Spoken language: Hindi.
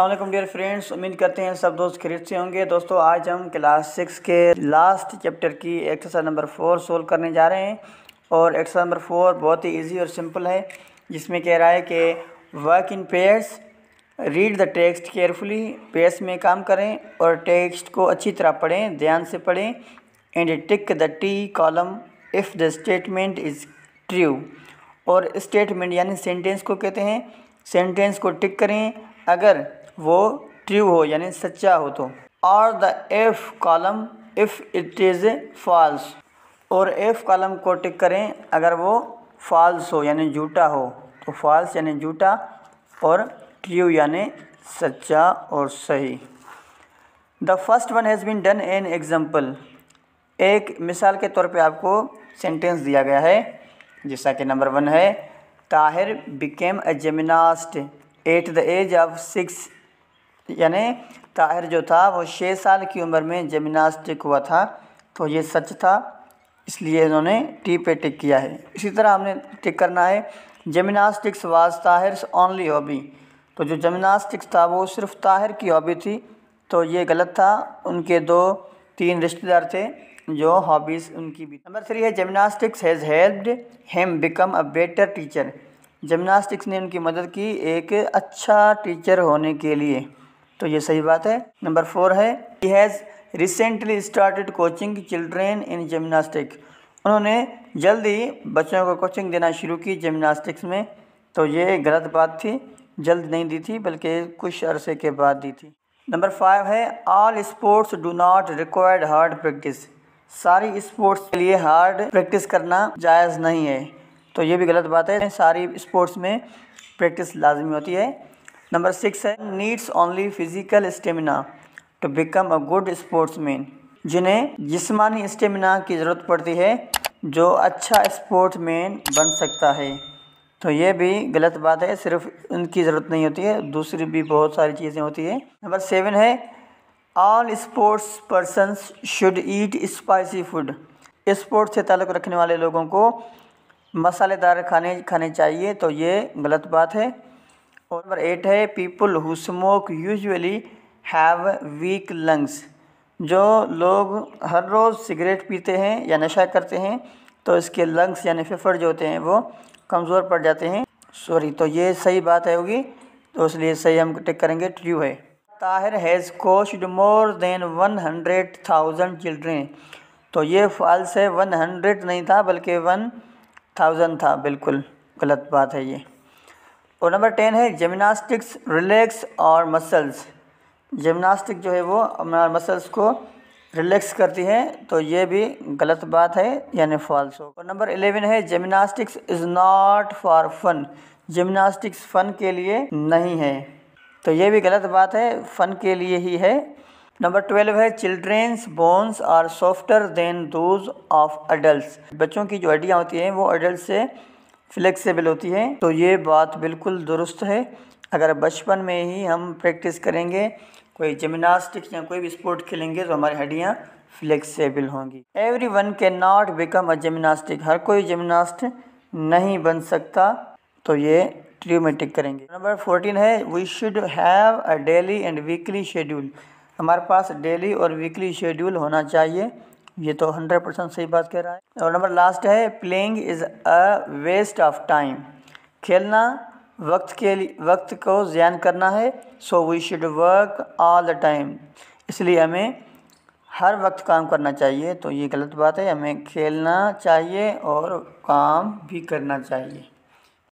अल्लाम डियर फ्रेंड्स उम्मीद करते हैं सब दोस्त खरीद से होंगे दोस्तों आज हम क्लास सिक्स के लास्ट चैप्टर की एक्सरसाइज नंबर फोर सोल्व करने जा रहे हैं और एक्सरसाइज नंबर फोर बहुत ही इजी और सिंपल है जिसमें कह रहा है कि work in pairs read the text carefully pairs में काम करें और टेक्स्ट को अच्छी तरह पढ़ें ध्यान से पढ़ें and tick the T column if the statement is true और स्टेटमेंट यानी सेंटेंस को कहते हैं सेंटेंस को टिक करें अगर वो ट्रू हो यानी सच्चा हो तो और the F column if it is false और एफ कॉलम को टिक करें अगर वो फॉल्स हो यानी झूठा हो तो फॉल्स यानी झूठा और ट्रू यानी सच्चा और सही the first one has been done an example एक मिसाल के तौर पे आपको सेंटेंस दिया गया है जैसा कि नंबर वन है Tahir became a gymnast at the age of six यानी ताहिर जो था वो छः साल की उम्र में जमिनास्टिक हुआ था तो ये सच था इसलिए इन्होंने टी पे टिक किया है इसी तरह हमने टिक करना है gymnastics was Tahir only hobby तो जो जमिनास्टिक्स था वो सिर्फ ताहिर की हॉबी थी तो ये गलत था उनके दो तीन रिश्तेदार थे जो हॉबीज़ उनकी भी नंबर थ्री है gymnastics has helped him become a better teacher gymnastics ने उनकी मदद की एक अच्छा टीचर होने के लिए तो ये सही बात है नंबर फोर है he has recently started coaching children in gymnastic उन्होंने जल्दी बच्चों को कोचिंग देना शुरू की जिमनास्टिक्स में तो ये गलत बात थी जल्द नहीं दी थी बल्कि कुछ अरसे के बाद दी थी नंबर फाइव है all sports do not required hard practice सारी स्पोर्ट्स के लिए हार्ड प्रैक्टिस करना जायज़ नहीं है तो ये भी गलत बात है सारी स्पोर्ट्स में प्रैक्टिस लाजमी होती है नंबर सिक्स है needs only physical stamina to become a good sportsman जिन्हें जिसमानी स्टेमिना की ज़रूरत पड़ती है जो अच्छा स्पोर्ट्समैन बन सकता है तो ये भी गलत बात है सिर्फ उनकी ज़रूरत नहीं होती है दूसरी भी बहुत सारी चीज़ें होती है नंबर सेवन है all sports person should eat spicy food sports से ताल्लुक़ रखने वाले लोगों को मसालेदार खाने खाने चाहिए तो ये गलत बात है और नंबर एट है people who smoke usually have weak lungs जो लोग हर रोज़ सिगरेट पीते हैं या नशा करते हैं तो इसके लंग्स यानी फेफड़ जो होते हैं वो कमज़ोर पड़ जाते हैं सॉरी तो ये सही बात है होगी तो इसलिए सही हम टिक करेंगे ट्रू है Tahir has coached more than one hundred thousand children तो ये फॉल्स है वन हंड्रेड नहीं था बल्कि वन थाउजेंड था बिल्कुल गलत बात है ये और नंबर टेन है जिमनास्टिक्स रिलैक्स और मसल्स जिमनास्टिक जो है वो अपना मसल्स को रिलैक्स करती है तो ये भी गलत बात है यानी फॉल्स हो और नंबर एलेवन है gymnastics is not for fun gymnastics fun के लिए नहीं है तो ये भी गलत बात है फ़न के लिए ही है नंबर ट्वेल्व है children's bones are softer than those of adult बच्चों की जो हड्डियाँ होती हैं वो अडल्ट से फ्लेक्सिबल होती है तो ये बात बिल्कुल दुरुस्त है अगर बचपन में ही हम प्रैक्टिस करेंगे कोई जिमनास्टिक या कोई भी स्पोर्ट खेलेंगे तो हमारी हड्डियाँ फ्लेक्सिबल होंगी every one can not become a gymnastic हर कोई जिमनास्ट नहीं बन सकता तो ये ट्रियोमेटिक करेंगे नंबर फोर्टीन है we should have a daily and weekly schedule हमारे पास डेली और वीकली शेड्यूल होना चाहिए ये तो हंड्रेड परसेंट सही बात कह रहा है और नंबर लास्ट है playing is a waste of time खेलना वक्त के लिए वक्त को ज़्यान करना है so we should work all the time इसलिए हमें हर वक्त काम करना चाहिए तो ये गलत बात है हमें खेलना चाहिए और काम भी करना चाहिए